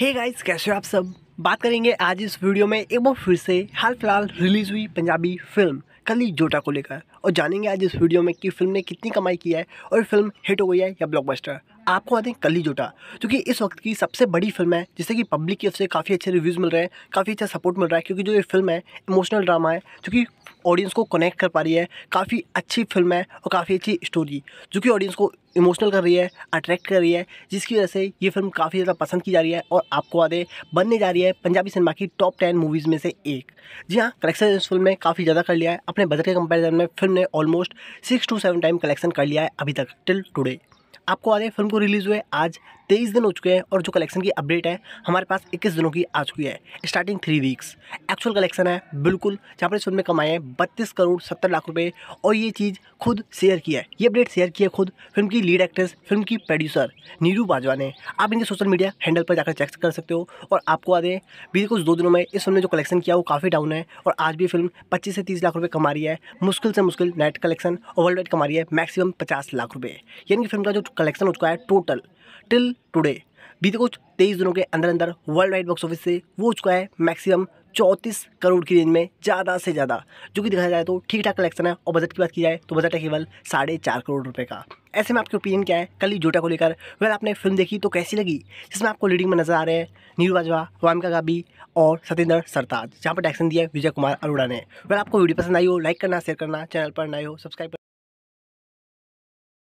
hey guys कैसे हो आप सब बात करेंगे आज इस वीडियो में एक बार फिर से हाल फिलहाल रिलीज़ हुई पंजाबी फिल्म कली जोटा को लेकर और जानेंगे आज इस वीडियो में कि फिल्म ने कितनी कमाई की है और फिल्म हिट हो गई है या ब्लॉकबस्टर आपको आते हैं कली जोटा जो कि इस वक्त की सबसे बड़ी फिल्म है जिससे कि पब्लिक की उससे काफ़ी अच्छे रिव्यूज़ मिल रहे हैं काफ़ी अच्छा सपोर्ट मिल रहा है क्योंकि जो ये फिल्म है इमोशनल ड्रामा है जो कि ऑडियंस को कनेक्ट कर पा रही है काफ़ी अच्छी फिल्म है और काफ़ी अच्छी स्टोरी जो कि ऑडियंस को इमोशनल कर रही है अट्रैक्ट कर रही है जिसकी वजह से ये फिल्म काफ़ी ज़्यादा पसंद की जा रही है और आपको आदे बनने जा रही है पंजाबी सिनेमा की टॉप टेन मूवीज़ में से एक जी हाँ कलेक्शन इस फिल्म ने काफ़ी ज़्यादा कर लिया है अपने बजट के कंपेरिजन में फिल्म ने almost six to seven time collection कर लिया है अभी तक टिल टुडे आपको आ रही फिल्म को रिलीज़ हुए आज तेईस दिन हो चुके हैं और जो कलेक्शन की अपडेट है हमारे पास इक्कीस दिनों की आ चुकी है starting three weeks actual collection है बिल्कुल जहाँ पर इस फिल्म में कमाए हैं बत्तीस करोड़ सत्तर लाख रुपये और ये चीज़ खुद शेयर किया है ये अपडेट शेयर किया खुद फिल्म की लीड एक्ट्रेस फिल्म की प्रोड्यूसर नीरू बाजवा ने आप इनके सोशल मीडिया हैंडल पर जाकर चेक कर सकते हो और आपको आ दें बीते कुछ दो दिनों में इस फिल्म ने जो कलेक्शन किया वो काफ़ी डाउन है और आज भी फिल्म पच्चीस से तीस लाख रुपये कमा रही है मुश्किल से मुश्किल नेट कलेक्शन और वर्ल्ड वाइड कमा रही है मैक्सिमम पचास लाख रुपये यानी कि फिल्म का जो कलेक्शन हो चुका है टोटल टिल टुडे बीते कुछ तेईस दिनों के अंदर अंदर वर्ल्ड वाइड बॉक्स ऑफिस से वो हो चुका है मैक्सिमम चौंतीस करोड़ की रेंज में ज़्यादा से ज़्यादा जो कि दिखाया जाए तो ठीक ठाक कलेक्शन है और बजट की बात की जाए तो बजट है केवल साढ़े चार करोड़ रुपए का ऐसे में आपकी ओपिनियन क्या है कल जोटा को लेकर अगर आपने फिल्म देखी तो कैसी लगी जिसमें आपको लीडिंग में नजर आ रहे हैं नीरू बाजवा वामिका गाबी और सतेंद्र सरताज जहाँ पर डायरेक्शन दिया है विजय कुमार अरोड़ा ने अगर आपको वीडियो पसंद आई हो लाइक करना शेयर करना चैनल पर नए हो सब्सक्राइब